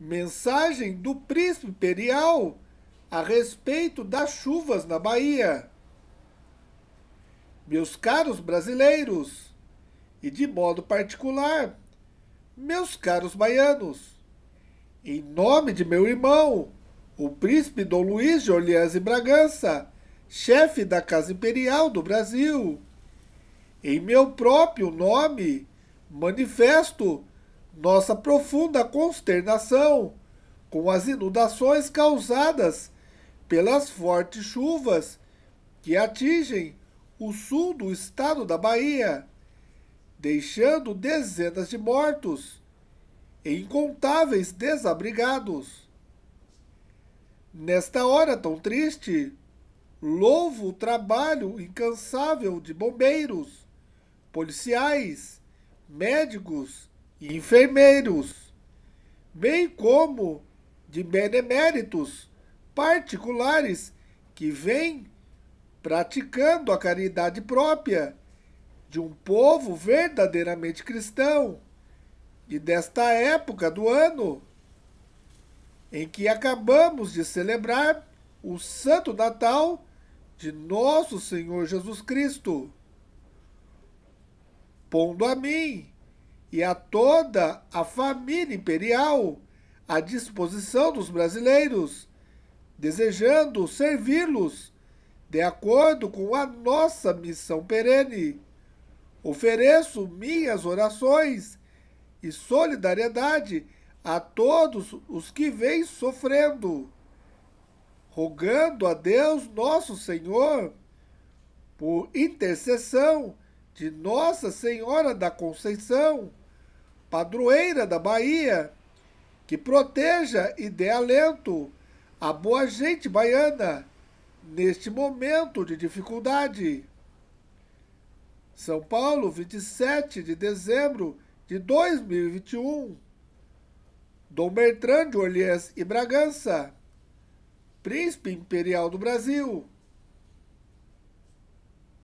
Mensagem do príncipe imperial a respeito das chuvas na Bahia. Meus caros brasileiros, e de modo particular, meus caros baianos, em nome de meu irmão, o príncipe Dom Luiz de Orleans e Bragança, chefe da Casa Imperial do Brasil, em meu próprio nome, manifesto nossa profunda consternação com as inundações causadas pelas fortes chuvas que atingem o sul do estado da Bahia, deixando dezenas de mortos e incontáveis desabrigados. Nesta hora tão triste, louvo o trabalho incansável de bombeiros, policiais, médicos e enfermeiros, bem como de beneméritos particulares que vêm praticando a caridade própria de um povo verdadeiramente cristão e desta época do ano em que acabamos de celebrar o Santo Natal de Nosso Senhor Jesus Cristo. Pondo a mim e a toda a família imperial à disposição dos brasileiros, desejando servi-los de acordo com a nossa missão perene. Ofereço minhas orações e solidariedade a todos os que vêm sofrendo, rogando a Deus Nosso Senhor, por intercessão de Nossa Senhora da Conceição, padroeira da Bahia, que proteja e dê alento à boa gente baiana neste momento de dificuldade. São Paulo, 27 de dezembro de 2021. Dom Bertrand de Orleans e Bragança, Príncipe Imperial do Brasil.